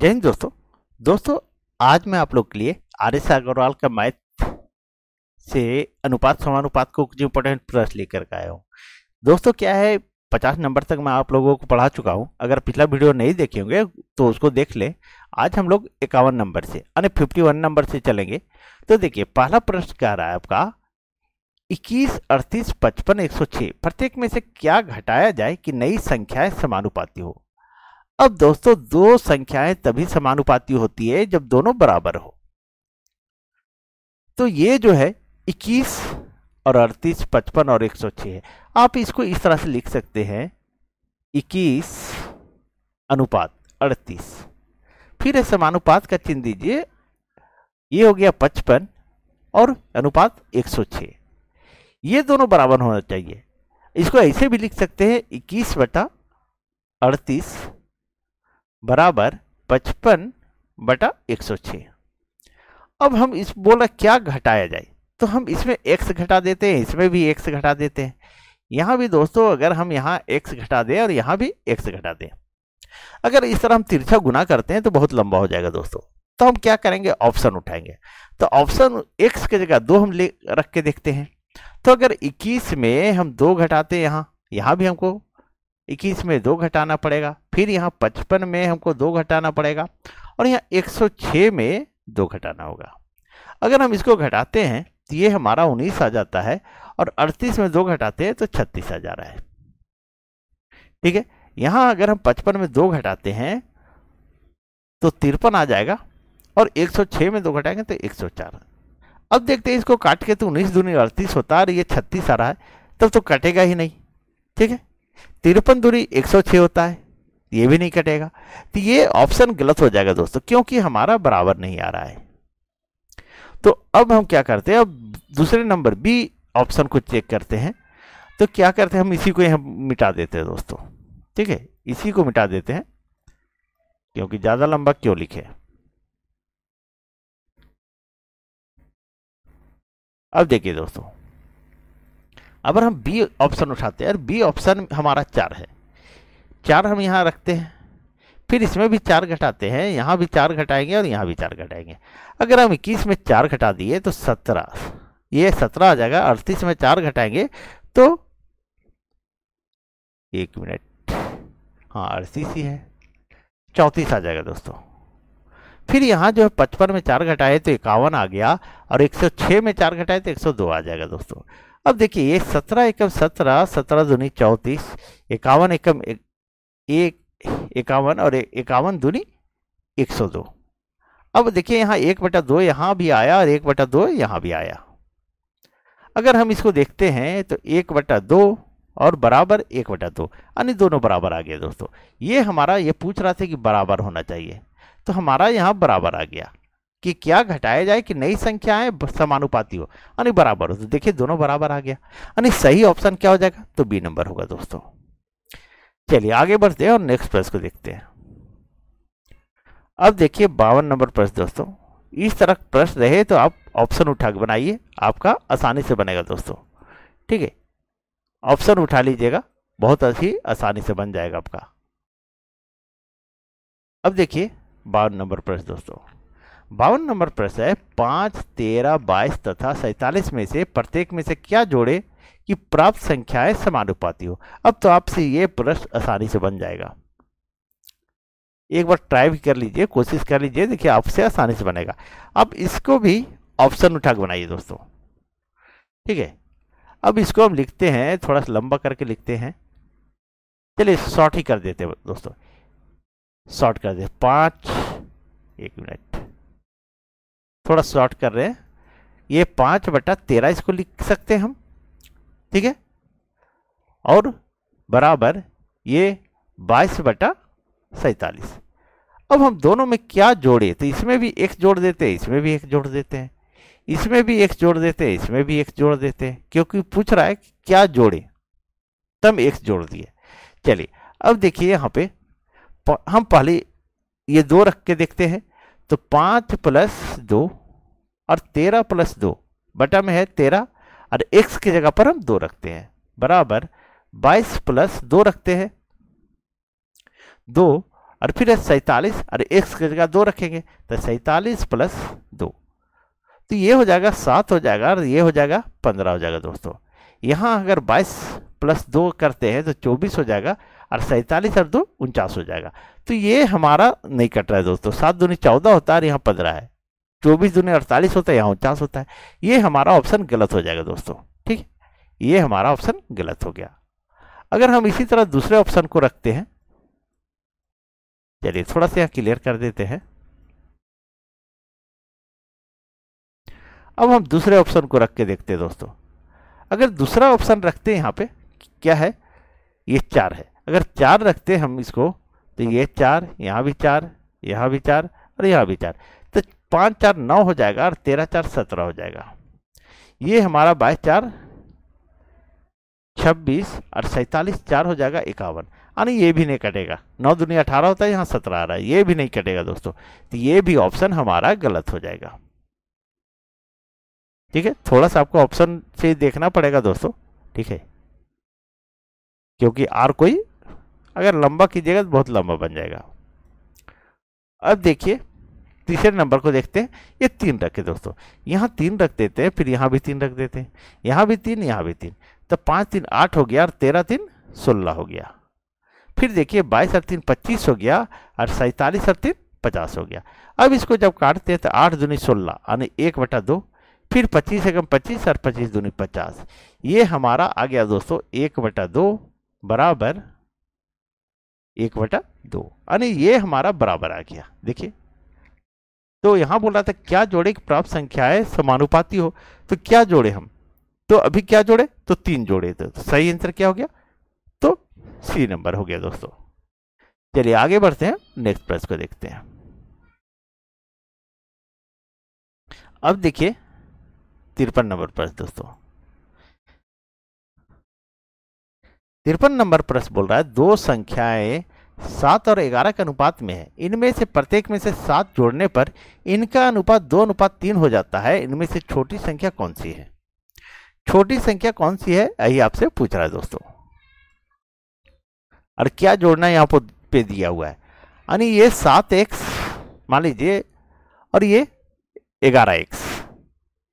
जय हिंद दोस्तों दोस्तों आज मैं आप लोग के लिए आर एस अग्रवाल का मैथ से अनुपात समानुपात को कुछ इम्पोर्टेंट प्रश्न लेकर के आया हूँ दोस्तों क्या है पचास नंबर तक मैं आप लोगों को पढ़ा चुका हूँ अगर पिछला वीडियो नहीं देखे होंगे तो उसको देख लें आज हम लोग इक्यावन नंबर से यानी फिफ्टी वन नंबर से चलेंगे तो देखिए पहला प्रश्न क्या रहा है आपका इक्कीस अड़तीस पचपन एक सौ प्रत्येक में से क्या घटाया जाए कि नई संख्याएं समानुपाती हो अब दोस्तों दो संख्याएं तभी समानुपाती होती है जब दोनों बराबर हो तो ये जो है 21 और 38, 55 और 106 है आप इसको इस तरह से लिख सकते हैं 21 अनुपात 38 फिर समानुपात का चिन्ह दीजिए ये हो गया 55 और अनुपात 106 ये दोनों बराबर होना चाहिए इसको ऐसे भी लिख सकते हैं 21 बटा अड़तीस बराबर पचपन बटा एक सौ अब हम इस बोला क्या घटाया जाए तो हम इसमें एक्स घटा देते हैं इसमें भी x घटा देते हैं यहाँ भी दोस्तों अगर हम यहाँ एक्स घटा दें और यहाँ भी एक्स घटा दें अगर इस तरह हम तिरछा गुना करते हैं तो बहुत लंबा हो जाएगा दोस्तों तो हम क्या करेंगे ऑप्शन उठाएंगे तो ऑप्शन एक्स की जगह दो हम ले रख के देखते हैं तो अगर 21 में हम दो घटाते यहाँ यहाँ भी हमको इक्कीस में दो घटाना पड़ेगा फिर यहाँ पचपन में हमको दो घटाना पड़ेगा और यहाँ एक सौ छः में दो घटाना होगा अगर हम इसको घटाते हैं तो ये हमारा उन्नीस आ जाता है और अड़तीस में दो घटाते हैं तो छत्तीस आ जा रहा है ठीक है यहाँ अगर हम पचपन में दो घटाते हैं तो तिरपन आ जाएगा और एक सौ छः में दो घटाएंगे तो एक सौ चार अब देखते हैं इसको काट के तो उन्नीस दूनी अड़तीस होता है और ये छत्तीस आ रहा है तब तो कटेगा ही नहीं ठीक है तिरपन दूरी एक होता है ये भी नहीं कटेगा तो ये ऑप्शन गलत हो जाएगा दोस्तों क्योंकि हमारा बराबर नहीं आ रहा है तो अब हम क्या करते हैं अब दूसरे नंबर बी ऑप्शन को चेक करते हैं तो क्या करते हैं हम इसी को यहां मिटा देते हैं दोस्तों ठीक है इसी को मिटा देते हैं क्योंकि ज़्यादा लंबा क्यों लिखे अब देखिए दोस्तों अगर हम बी ऑप्शन उठाते हैं और बी ऑप्शन हमारा चार है चार हम यहाँ रखते हैं फिर इसमें भी चार घटाते हैं यहाँ भी चार घटाएंगे और यहाँ भी चार घटाएंगे अगर हम इक्कीस में चार घटा दिए तो सत्रह ये सत्रह आ जाएगा अड़तीस में चार घटाएंगे तो एक मिनट हाँ अड़तीस ही है चौंतीस आ जाएगा दोस्तों फिर यहाँ जो है पचपन में चार घटाए तो इक्यावन आ गया और 106 में चार घटाए तो 102 आ जाएगा दोस्तों अब देखिए ये सत्रह एकम सत्रह सत्रह दूनी चौंतीस इक्यावन एकम एक, एक इक्यावन और इक्यावन दूनी एक सौ दो अब देखिए यहाँ एक बटा दो यहाँ भी आया और एक बटा दो यहाँ भी आया अगर हम इसको देखते हैं तो एक बटा दो और बराबर एक बटा दो यानी दोनों बराबर आ गए दोस्तों ये हमारा ये पूछ रहा था कि बराबर होना चाहिए तो हमारा यहाँ बराबर आ गया कि क्या घटाया जाए कि नई संख्याएं समानुपाती हो यानी बराबर हो तो देखिए दोनों बराबर आ गया यानी सही ऑप्शन क्या हो जाएगा तो बी नंबर होगा दोस्तों चलिए आगे बढ़ते हैं और नेक्स्ट प्रश्न को देखते हैं अब देखिए बावन नंबर प्रश्न दोस्तों इस तरह प्रश्न रहे तो आप ऑप्शन उठा के बनाइए आपका आसानी से बनेगा दोस्तों ठीक है ऑप्शन उठा लीजिएगा बहुत अच्छी आसानी से बन जाएगा आपका अब देखिए बावन नंबर प्रश्न दोस्तों बावन नंबर प्रश्न है पाँच तेरह बाईस तथा सैंतालीस में से प्रत्येक में से क्या जोड़े कि प्राप्त संख्याएं समानुपाती हो अब तो आपसे ये प्रश्न आसानी से बन जाएगा एक बार ट्राई भी कर लीजिए कोशिश कर लीजिए देखिए आपसे आसानी से बनेगा अब इसको भी ऑप्शन उठा के बनाइए दोस्तों ठीक है अब इसको हम लिखते हैं थोड़ा सा लंबा करके लिखते हैं चलिए शॉर्ट ही कर देते दोस्तों शॉर्ट कर दे पाँच एक मिनट थोड़ा शॉर्ट कर रहे हैं ये पाँच बटा तेरह इसको लिख सकते हैं हम ठीक है और बराबर ये बाईस बटा सैतालीस अब हम दोनों में क्या जोड़े तो इसमें भी एक जोड़ देते हैं इसमें भी एक जोड़ देते हैं इसमें भी एक जोड़ देते हैं इसमें भी एक जोड़ देते हैं क्योंकि पूछ रहा है कि क्या जोड़े तब एक जोड़ दिए चलिए अब देखिए यहाँ पे हम पहले ये दो रख के देखते हैं तो पाँच प्लस दो और तेरह प्लस दो बटा में है तेरह और एक्स की जगह पर हम दो रखते हैं बराबर बाईस प्लस दो रखते हैं दो और फिर है सैतालीस और एक्स की जगह दो रखेंगे तो सैतालीस प्लस दो तो ये हो जाएगा सात हो जाएगा और ये हो जाएगा पंद्रह हो जाएगा दोस्तों यहाँ अगर बाईस प्लस दो करते हैं तो चौबीस हो जाएगा और सैंतालीस और दो उनचास हो जाएगा तो ये हमारा नहीं कट रहा है दोस्तों सात दूनी चौदह होता है और यहाँ पंद्रह है चौबीस दूनी अड़तालीस होता है यहाँ उनचास होता है ये हमारा ऑप्शन गलत हो जाएगा दोस्तों ठीक है ये हमारा ऑप्शन गलत हो गया अगर हम इसी तरह दूसरे ऑप्शन को रखते हैं चलिए थोड़ा सा यहाँ क्लियर कर देते हैं अब हम दूसरे ऑप्शन को रख के देखते हैं दोस्तों अगर दूसरा ऑप्शन रखते हैं यहाँ पे क्या है ये चार है अगर चार रखते हम इसको तो ये चार यहाँ भी चार यहाँ भी चार और यहाँ भी चार तो पाँच चार नौ हो जाएगा और तेरह चार सत्रह हो जाएगा ये हमारा बाईस चार छब्बीस और सैंतालीस चार हो जाएगा इक्यावन यानी ये भी नहीं कटेगा नौ दुनिया अठारह होता है यहाँ सत्रह आ रहा है ये भी नहीं कटेगा दोस्तों तो ये भी ऑप्शन हमारा गलत हो जाएगा ठीक है थोड़ा सा आपको ऑप्शन से देखना पड़ेगा दोस्तों ठीक है क्योंकि आर कोई अगर लंबा कीजिएगा तो बहुत लंबा बन जाएगा अब देखिए तीसरे नंबर को देखते हैं ये तीन रखे दोस्तों यहाँ तीन रख देते हैं फिर यहाँ भी तीन रख देते हैं यहाँ भी तीन यहाँ भी तीन तो पाँच तीन आठ हो गया और तेरह तीन सोलह हो गया फिर देखिए बाईस और तीन पच्चीस हो गया और सैंतालीस और तीन पचास हो गया अब इसको जब काटते हैं तो आठ दूनी सोलह यानी एक बटा दो फिर पच्चीस एकम पच्चीस और पच्चीस दूनी पचास ये हमारा आ गया दोस्तों एक बटा दो बराबर एक बटा दो यानी ये हमारा बराबर आ गया देखिए तो यहां बोल रहा था क्या जोड़े कि प्राप्त है समानुपाती हो तो क्या जोड़े हम तो अभी क्या जोड़े तो तीन जोड़े तो सही आंसर क्या हो गया तो सी नंबर हो गया दोस्तों चलिए आगे बढ़ते हैं नेक्स्ट प्रश्न को देखते हैं अब देखिए तिरपन नंबर प्रश्न दोस्तों तिरपन नंबर प्रश्न बोल रहा है दो संख्याएं सात और ग्यारह के अनुपात में है इनमें से प्रत्येक में से सात जोड़ने पर इनका अनुपात दो अनुपात तीन हो जाता है इनमें से छोटी संख्या कौन सी है छोटी संख्या कौन सी है यही आपसे पूछ रहा है दोस्तों और क्या जोड़ना यहाँ पे दिया हुआ है यानी ये सात एक्स मान लीजिए और ये ग्यारह एक्स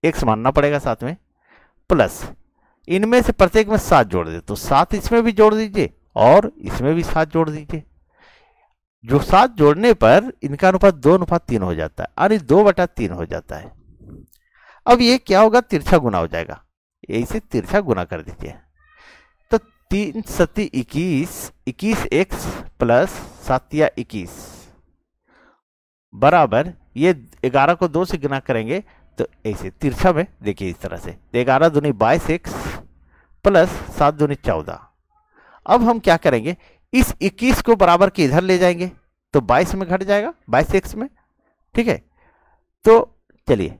एक्स मानना पड़ेगा साथ में प्लस इनमें से प्रत्येक में सात जोड़ दे तो सात इसमें भी जोड़ दीजिए और इसमें भी सात जोड़ दीजिए जो सात जोड़ने पर इनका अनुपात दो अनुपात तीन हो जाता है यानी दो बटा तीन हो जाता है अब ये क्या होगा तिरछा गुना हो जाएगा इसे तिरछा गुना कर दीजिए तो तीन सती इक्कीस इक्कीस एक्स प्लस सातिया इक्कीस बराबर ये ग्यारह को दो से गुना करेंगे तो ऐसे तिरछा में देखिए इस तरह से ग्यारह दूनी बाईस एक्स प्लस सात दूनी चौदह अब हम क्या करेंगे इस 21 को बराबर के इधर ले जाएंगे तो 22 में घट जाएगा 22 एक्स में ठीक है तो चलिए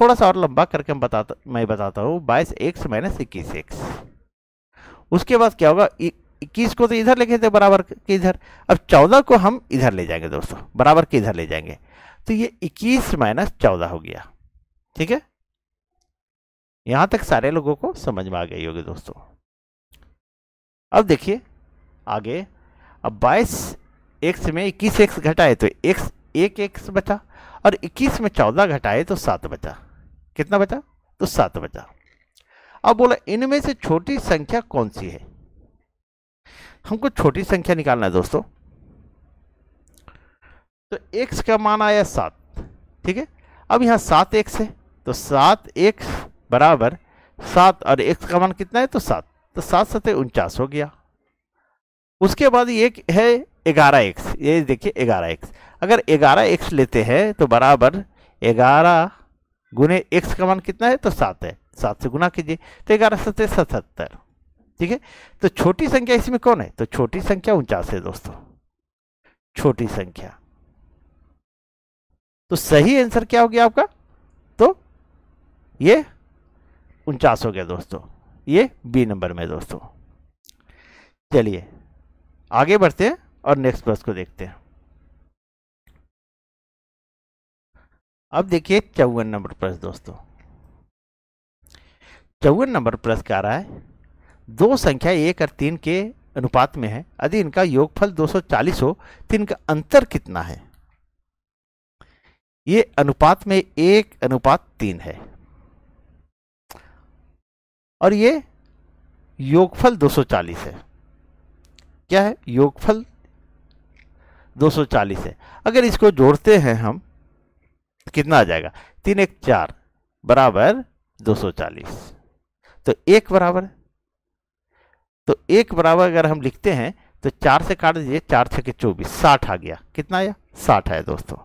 थोड़ा सा और लंबा करके हम बताता मैं बताता हूँ बाईस एक्स माइनस इक्कीस एक्स उसके बाद क्या होगा इक्कीस को तो इधर लिखे थे बराबर के इधर अब चौदह को हम इधर ले जाएंगे दोस्तों बराबर के इधर ले जाएंगे तो ये इक्कीस माइनस चौदह हो गया ठीक है यहां तक सारे लोगों को समझ में आ गई होगी दोस्तों अब देखिए आगे अब 22 एक्स में 21 एक्स घटाए तो एक्स एक एक्स बचा और 21 में 14 घटाए तो सात बचा कितना बचा तो सात बचा अब बोला इनमें से छोटी संख्या कौन सी है हमको छोटी संख्या निकालना है दोस्तों तो एक्स का मान आया सात ठीक है अब यहां सात एक्स है तो सात एक बराबर सात और एक्स का मान कितना है तो सात तो सात सतह उनचास हो गया उसके बाद ये है ग्यारह एक्स ये देखिए ग्यारह एक्स अगर ग्यारह एक्स लेते हैं तो बराबर ग्यारह गुने एक्स का मान कितना है तो सात है सात से गुना कीजिए तो ग्यारह सतह सतहत्तर ठीक है तो छोटी संख्या इसमें कौन है तो छोटी संख्या उनचास है दोस्तों छोटी संख्या तो सही आंसर क्या हो गया आपका ये उनचास हो गया दोस्तों ये बी नंबर में दोस्तों चलिए आगे बढ़ते हैं और नेक्स्ट प्रश्न को देखते हैं अब देखिए चौवन नंबर प्रश्न दोस्तों चौवन नंबर प्रश्न क्या रहा है दो संख्या एक और तीन के अनुपात में है यदि इनका योगफल 240 हो तो इनका अंतर कितना है ये अनुपात में एक अनुपात तीन है और ये योगफल 240 है क्या है योगफल 240 है अगर इसको जोड़ते हैं हम तो कितना आ जाएगा तीन एक चार बराबर 240 तो एक बराबर तो एक बराबर अगर हम लिखते हैं तो चार से काट दीजिए चार छके चौबीस साठ आ गया कितना आया साठ आया दोस्तों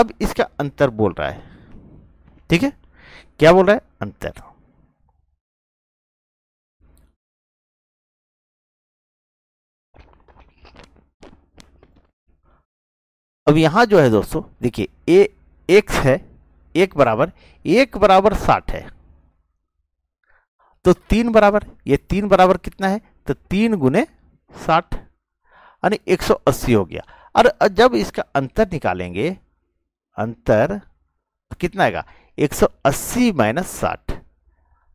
अब इसका अंतर बोल रहा है ठीक है क्या बोल रहा है अंतर अब यहां जो है दोस्तों देखिए ए एक्स है एक बराबर एक बराबर साठ है तो तीन बराबर ये तीन बराबर कितना है तो तीन गुने साठ यानी एक सौ अस्सी हो गया और जब इसका अंतर निकालेंगे अंतर कितना आएगा 180 माइनस साठ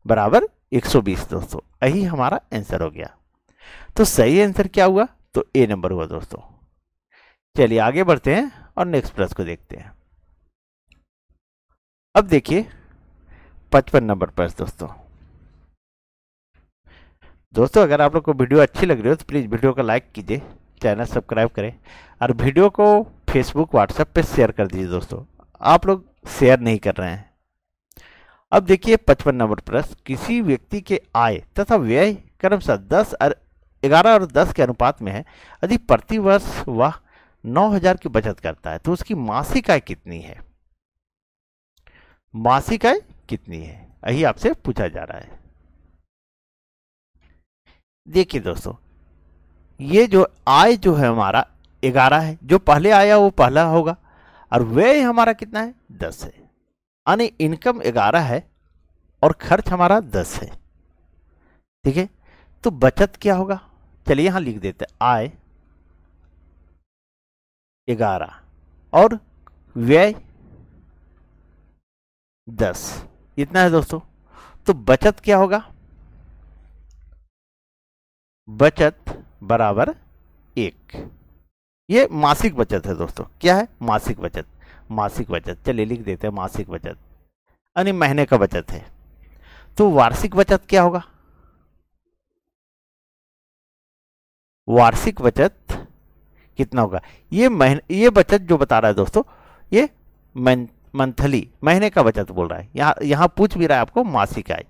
बराबर 120 दोस्तों यही हमारा आंसर हो गया तो सही आंसर क्या हुआ तो ए नंबर हुआ दोस्तों चलिए आगे बढ़ते हैं और नेक्स्ट प्रश्न को देखते हैं अब देखिए पचपन नंबर पर दोस्तों दोस्तों अगर आप लोग को वीडियो अच्छी लग रही हो तो प्लीज़ वीडियो को लाइक कीजिए चैनल सब्सक्राइब करें और वीडियो को फेसबुक व्हाट्सएप पे शेयर कर दीजिए दोस्तों आप लोग शेयर नहीं कर रहे हैं अब देखिए पचपन नंबर प्रश्न किसी व्यक्ति के आय तथा व्यय क्रमशः दस और ग्यारह और दस के अनुपात में है यदि प्रतिवर्ष वह नौ हजार की बचत करता है तो उसकी मासिक आय कितनी है मासिक आय कितनी है यही आपसे पूछा जा रहा है देखिए दोस्तों ये जो आय जो है हमारा ग्यारह है जो पहले आया वो पहला होगा और व्यय हमारा कितना है दस है यानी इनकम ग्यारह है और खर्च हमारा दस है ठीक है तो बचत क्या होगा चलिए यहां लिख देते आय ग्यारह और व्यय दस इतना है दोस्तों तो बचत क्या होगा बचत बराबर एक ये मासिक बचत है दोस्तों क्या है मासिक बचत मासिक बचत चलिए लिख देते हैं मासिक बचत यानी महीने का बचत है तो वार्षिक बचत क्या होगा वार्षिक बचत कितना होगा ये महीने ये बचत जो बता रहा है दोस्तों ये मंथली महीने का बचत बोल रहा है यहां यहां पूछ भी रहा है आपको मासिक आय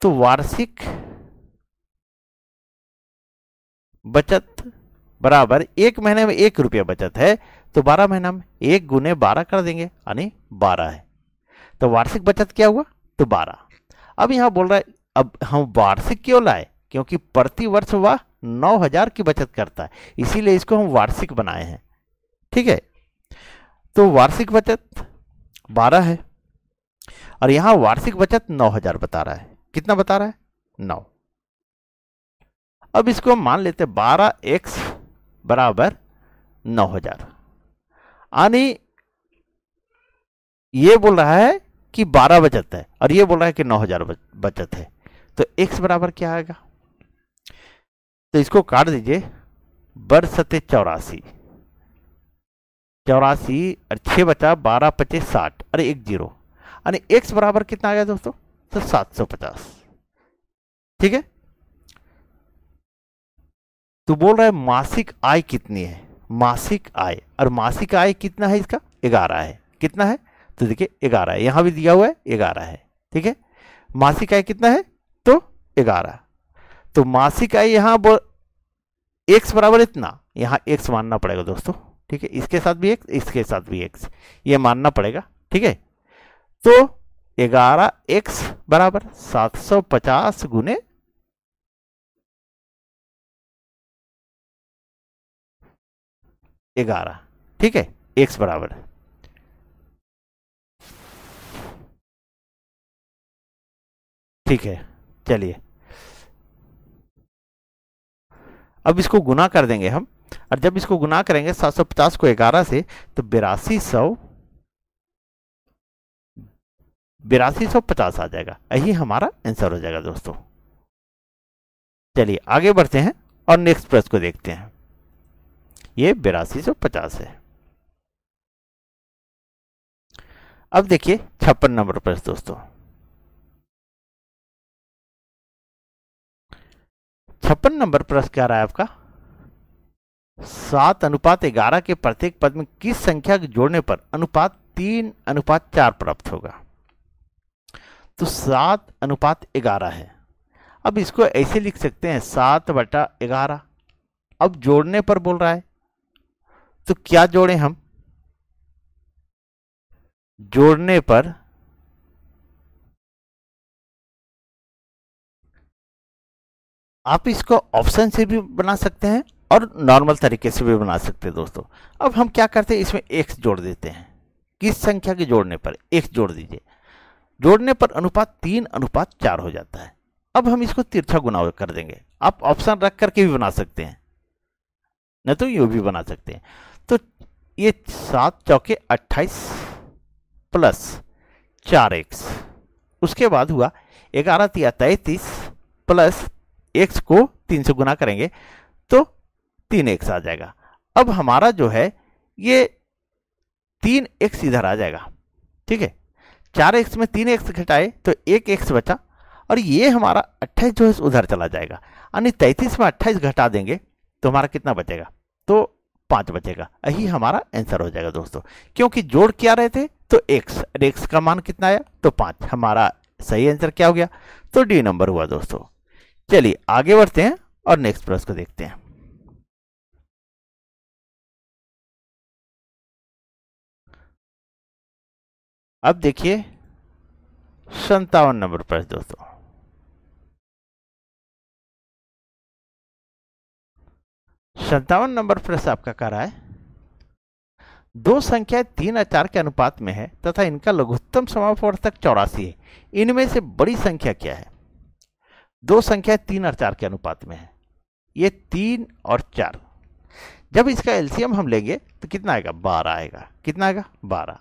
तो वार्षिक बचत बराबर एक महीने में एक रुपया बचत है तो 12 महीना में एक गुने बारह कर देंगे यानी बारह है तो वार्षिक बचत क्या हुआ तो बारह अब यहां बोल रहा है अब हम वार्षिक क्यों लाए क्योंकि प्रति वर्ष वह नौ हजार की बचत करता है इसीलिए इसको हम वार्षिक बनाए हैं ठीक है तो वार्षिक बचत बारह है और यहां वार्षिक बचत नौ हजार बता रहा है कितना बता रहा है नौ अब इसको हम मान लेते बारह एक्स बराबर नौ हजार ये बोल रहा है कि बारह बचत है और ये बोल रहा है कि नौ हजार बचत है तो एक्स बराबर क्या आएगा तो इसको काट दीजिए सत्य चौरासी चौरासी और छह बचा बारह पच्चीस साठ अरे एक जीरो अरे एक्स बराबर कितना आ गया दोस्तों तो सात सौ पचास ठीक है तो बोल रहा है मासिक आय कितनी है मासिक आय और मासिक आय कितना है इसका ग्यारह है कितना है तो देखिए ग्यारह है यहां भी दिया हुआ है ग्यारह है ठीक है मासिक आय कितना है तो ग्यारह तो मासिक आय यहां एक्स बराबर इतना यहां एक्स मानना पड़ेगा दोस्तों ठीक है इसके साथ भी एक्स इसके साथ भी एक्स ये मानना पड़ेगा ठीक है तो ग्यारह एक्स बराबर सात सौ पचास गुने ग्यारह ठीक है एक्स बराबर ठीक है चलिए अब इसको गुना कर देंगे हम और जब इसको गुना करेंगे 750 को 11 से तो बिरासी सौ बिरासी सौ पचास आ जाएगा यही हमारा आंसर हो जाएगा दोस्तों चलिए आगे बढ़ते हैं और नेक्स्ट प्रश्न को देखते हैं ये बिरासी सौ पचास है अब देखिए छप्पन नंबर पर दोस्तों छप्पन नंबर प्रश्न क्या रहा है आपका सात अनुपात ग्यारह के प्रत्येक पद में किस संख्या के जोड़ने पर अनुपात तीन अनुपात चार प्राप्त होगा तो सात अनुपात ग्यारह है अब इसको ऐसे लिख सकते हैं सात बटा ग्यारह अब जोड़ने पर बोल रहा है तो क्या जोड़ें हम जोड़ने पर आप इसको ऑप्शन से भी बना सकते हैं और नॉर्मल तरीके से भी बना सकते हैं दोस्तों अब हम क्या करते हैं इसमें एक्स जोड़ देते हैं किस संख्या के जोड़ने पर एक्स जोड़ दीजिए जोड़ने पर अनुपात तीन अनुपात चार हो जाता है अब हम इसको तिरछा गुना कर देंगे आप ऑप्शन रख करके भी बना सकते हैं न तो यू भी बना सकते हैं तो ये सात चौके अट्ठाईस प्लस चार एक्स उसके बाद हुआ ग्यारह तिया तैतीस प्लस एक्स को तीन से गुना करेंगे तो तीन एक्स आ जाएगा अब हमारा जो है ये तीन एक्स इधर आ जाएगा ठीक है चार एक्स में तीन एक्स घटाए तो एक एक्स बचा और ये हमारा अट्ठाईस जो है उधर चला जाएगा यानी तैतीस में अट्ठाईस घटा देंगे तो हमारा कितना बचेगा तो पांच बचेगा यही हमारा आंसर हो जाएगा दोस्तों क्योंकि जोड़ क्या रहे थे तो एक्स एक्स का मान कितना आया तो पांच हमारा सही आंसर क्या हो गया तो डी नंबर हुआ दोस्तों चलिए आगे बढ़ते हैं और नेक्स्ट प्रश्न को देखते हैं अब देखिए संतावन नंबर प्रश्न दोस्तों सत्तावन नंबर प्रश्न आपका कह रहा है दो संख्याएं तीन अचार चार के अनुपात में है तथा इनका लघुत्तम समापवर्तक चौरासी है इनमें से बड़ी संख्या क्या है दो संख्या तीन और चार के अनुपात में है ये तीन और चार जब इसका एलसीएम हम लेंगे तो कितना आएगा बारह आएगा कितना आएगा बारह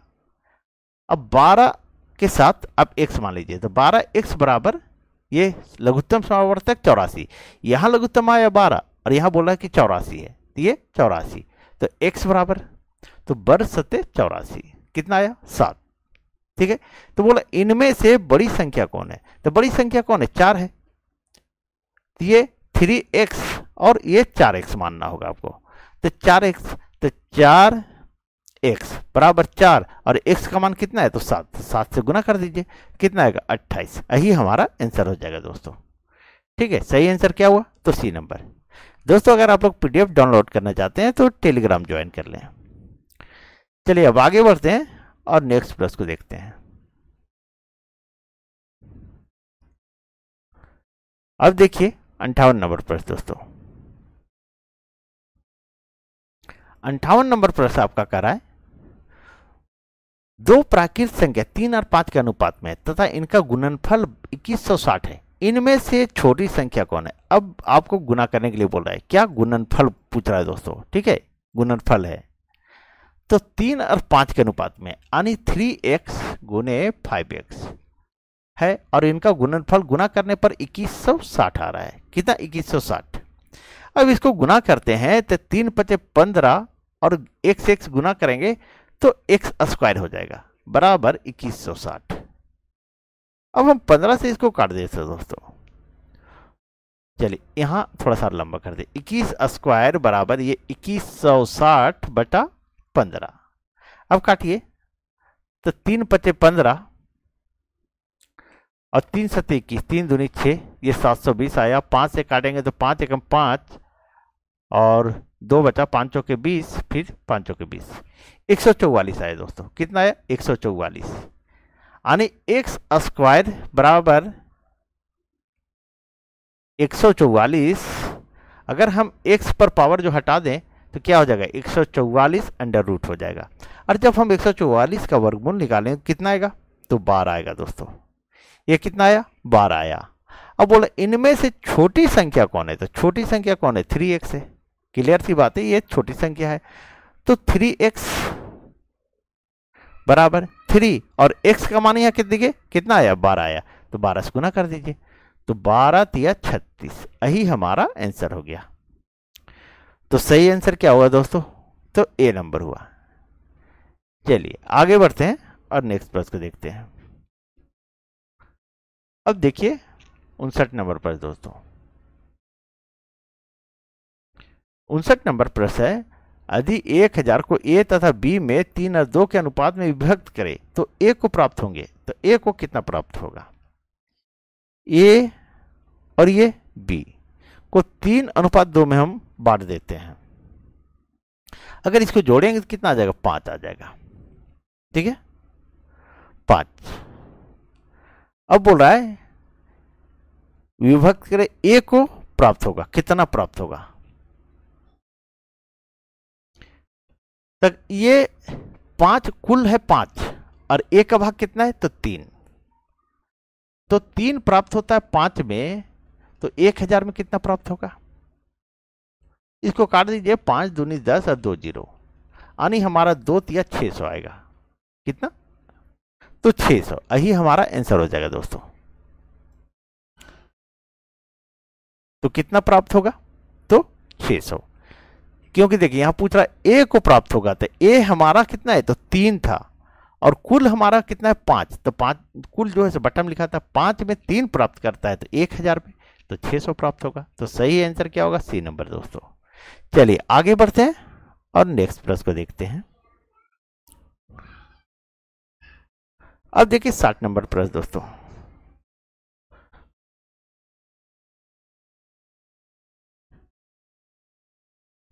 अब बारह के साथ आप एक्स मान लीजिए तो बारह एक्स बराबर ये लघुत्तम समावर्तक चौरासी यहां लघुत्तम आया बारह और यहां बोला कि चौरासी है तो ये चौरासी तो x बराबर तो बर सत्य चौरासी कितना आया सात ठीक है तो बोला इनमें से बड़ी संख्या कौन है तो बड़ी संख्या कौन है चार है तो ये थ्री एक्स और ये चार एक्स मानना होगा आपको तो चार एक्स तो चार एक्स बराबर चार और एक्स का मान कितना है तो सात तो सात से गुना कर दीजिए कितना आएगा अट्ठाईस यही हमारा आंसर हो जाएगा दोस्तों ठीक है सही आंसर क्या हुआ तो सी नंबर दोस्तों अगर आप लोग पीडीएफ डाउनलोड करना चाहते हैं तो टेलीग्राम ज्वाइन कर लें चलिए अब आगे बढ़ते हैं और नेक्स्ट प्लस को देखते हैं अब देखिए अंठावन नंबर प्रश्न दोस्तों अंठावन नंबर प्रश्न आपका कह रहा है दो प्राकृत संख्या तीन और पांच के अनुपात में तथा इनका गुणनफल 2160 है इनमें से छोटी संख्या कौन है अब आपको गुना करने के लिए बोल रहा है क्या गुणनफल पूछ रहा है दोस्तों ठीक है गुणनफल है तो तीन और पांच के अनुपात में यानी थ्री एक्स गुने फाइव एक्स है और इनका गुणनफल गुना करने पर इक्कीस सौ साठ आ रहा है कितना इक्कीस सौ साठ अब इसको गुना करते हैं तो तीन पचे पंद्रह और एक्स एक्स गुना करेंगे तो एक्स स्क्वायर हो जाएगा बराबर इक्कीस सौ साठ अब हम पंद्रह से इसको काट देते हैं दोस्तों चलिए यहां थोड़ा सा लंबा कर दे इक्कीस स्क्वायर बराबर ये इक्कीस सौ साठ बटा पंद्रह अब काटिए तो तीन पचे पंद्रह और तीन सत्य इक्कीस तीन दूनी छः ये सात सौ बीस आया पाँच से काटेंगे तो पाँच एकम पाँच और दो बचा पाँचों के बीस फिर पाँचों के बीस एक सौ चौवालीस आया दोस्तों कितना आया एक सौ चौवालीस एक्स स्क्वायर बराबर एक अगर हम एक्स पर पावर जो हटा दें तो क्या हो जाएगा एक अंडर रूट हो जाएगा और जब हम एक का वर्गमूल निकालें तो कितना आएगा तो बारह आएगा दोस्तों ये कितना आया बारह आया अब बोला इनमें से छोटी संख्या कौन है तो छोटी संख्या कौन है थ्री एक्स है क्लियर सी बात है ये छोटी संख्या है तो थ्री एक्स बराबर थ्री और एक्स का मान यहाँ कितने के कितना आया बारह आया तो बारह से गुना कर दीजिए तो बारह तिया छत्तीस यही हमारा आंसर हो गया तो सही आंसर क्या हुआ दोस्तों तो ए नंबर हुआ चलिए आगे बढ़ते हैं और नेक्स्ट प्रश्न को देखते हैं अब देखिए उनसठ नंबर पर दोस्तों उनसठ नंबर प्रश्न है यदि एक हजार को ए तथा बी में तीन और दो के अनुपात में विभक्त करें तो ए को प्राप्त होंगे तो ए को कितना प्राप्त होगा ए और ये बी को तीन अनुपात दो में हम बांट देते हैं अगर इसको जोड़ेंगे तो कितना आ जाएगा पांच आ जाएगा ठीक है पांच अब बोल रहा है विभक्त करें ए को प्राप्त होगा कितना प्राप्त होगा तक ये पांच कुल है पांच और ए का भाग कितना है तो तीन तो तीन प्राप्त होता है पांच में तो एक हजार में कितना प्राप्त होगा इसको काट दीजिए पांच दूनी दस और दो जीरो यानी हमारा दो तिया छह सौ आएगा कितना तो छह सौ यही हमारा आंसर हो जाएगा दोस्तों तो कितना प्राप्त होगा तो छह सौ क्योंकि देखिए यहां पूछ रहा है ए को प्राप्त होगा तो ए हमारा कितना है तो तीन था और कुल हमारा कितना है पांच तो पांच कुल जो है बटम लिखा था पांच में तीन प्राप्त करता है तो एक हज़ार में तो छह सौ प्राप्त होगा तो सही आंसर क्या होगा सी नंबर दोस्तों चलिए आगे बढ़ते हैं और नेक्स्ट प्रश्न को देखते हैं अब देखिए साठ नंबर प्रश्न दोस्तों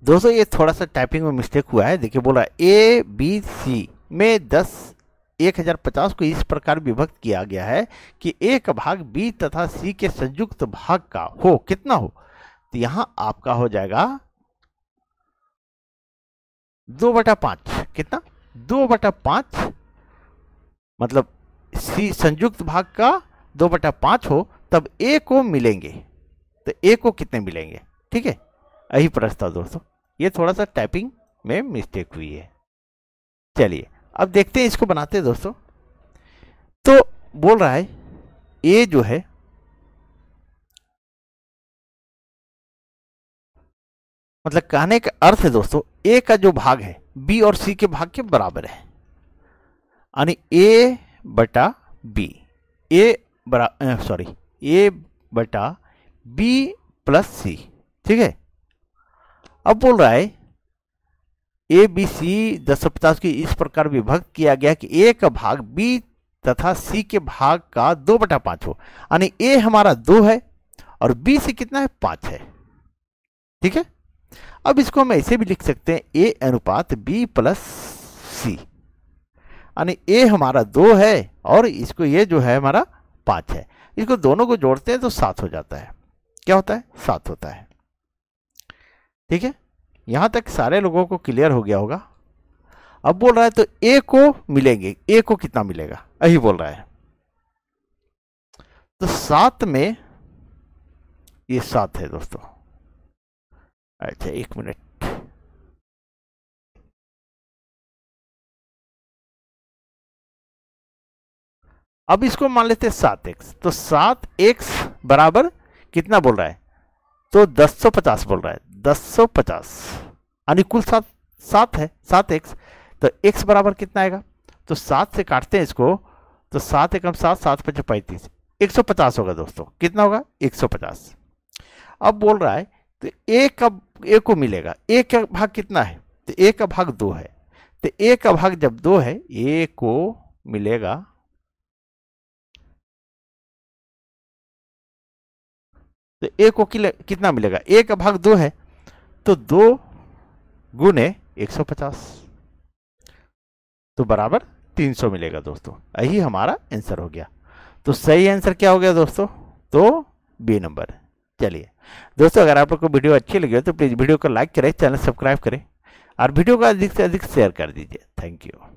दोस्तों ये थोड़ा सा टाइपिंग में मिस्टेक हुआ है देखिए बोला ए बी सी में दस एक हजार पचास को इस प्रकार विभक्त किया गया है कि ए का भाग बी तथा सी के संयुक्त भाग का हो कितना हो तो यहां आपका हो जाएगा दो बटा पांच कितना दो बटा पांच मतलब सी संयुक्त भाग का दो बटा पांच हो तब ए को मिलेंगे तो ए को कितने मिलेंगे ठीक है यही प्रस्ताव दोस्तों ये थोड़ा सा टाइपिंग में मिस्टेक हुई है चलिए अब देखते हैं इसको बनाते हैं दोस्तों तो बोल रहा है ए जो है मतलब कहने का अर्थ है दोस्तों ए का जो भाग है बी और सी के भाग के बराबर है यानी ए बटा बी ए बरा सॉरी ए बटा बी प्लस सी ठीक है अब बोल रहा है ए बी सी दस पचास को इस प्रकार विभक्त किया गया कि ए का भाग बी तथा सी के भाग का दो बटा पांच हो यानी ए हमारा दो है और बी से कितना है पांच है ठीक है अब इसको हम ऐसे भी लिख सकते हैं ए अनुपात बी प्लस सी यानी ए हमारा दो है और इसको ये जो है हमारा पांच है इसको दोनों को जोड़ते हैं तो सात हो जाता है क्या होता है सात होता है ठीक है यहाँ तक सारे लोगों को क्लियर हो गया होगा अब बोल रहा है तो ए को मिलेंगे ए को कितना मिलेगा यही बोल रहा है तो सात में ये सात है दोस्तों अच्छा एक मिनट अब इसको मान लेते हैं सात एक्स तो सात एक्स बराबर कितना बोल रहा है तो दस सौ पचास बोल रहा है दस सौ पचास अनुकूल सात सात है सात एक्स तो एक्स बराबर कितना आएगा तो सात से काटते हैं इसको तो सात एकम सात सात पचास पैंतीस एक सौ पचास होगा दोस्तों कितना होगा एक सौ पचास अब बोल रहा है तो एक का एक को मिलेगा एक का भाग कितना है तो एक का भाग दो है तो एक का भाग जब दो है एक को मिलेगा तो एक को कितना मिलेगा एक का भाग दो है तो दो गुने एक सौ पचास तो बराबर तीन सौ मिलेगा दोस्तों यही हमारा आंसर हो गया तो सही आंसर क्या हो गया दोस्तों तो बी नंबर चलिए दोस्तों अगर आप लोग को वीडियो अच्छी लगी हो तो प्लीज़ वीडियो को लाइक करें चैनल सब्सक्राइब करें और वीडियो को अधिक से अधिक शेयर कर दीजिए थैंक यू